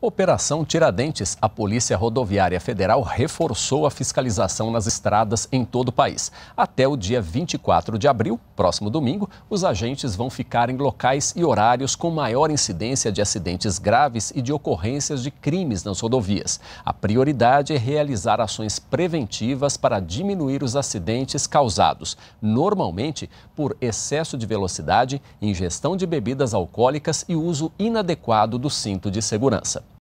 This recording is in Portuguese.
Operação Tiradentes. A Polícia Rodoviária Federal reforçou a fiscalização nas estradas em todo o país. Até o dia 24 de abril, próximo domingo, os agentes vão ficar em locais e horários com maior incidência de acidentes graves e de ocorrências de crimes nas rodovias. A prioridade é realizar ações preventivas para diminuir os acidentes causados, normalmente por excesso de velocidade, ingestão de bebidas alcoólicas e uso inadequado do cinto de segurança.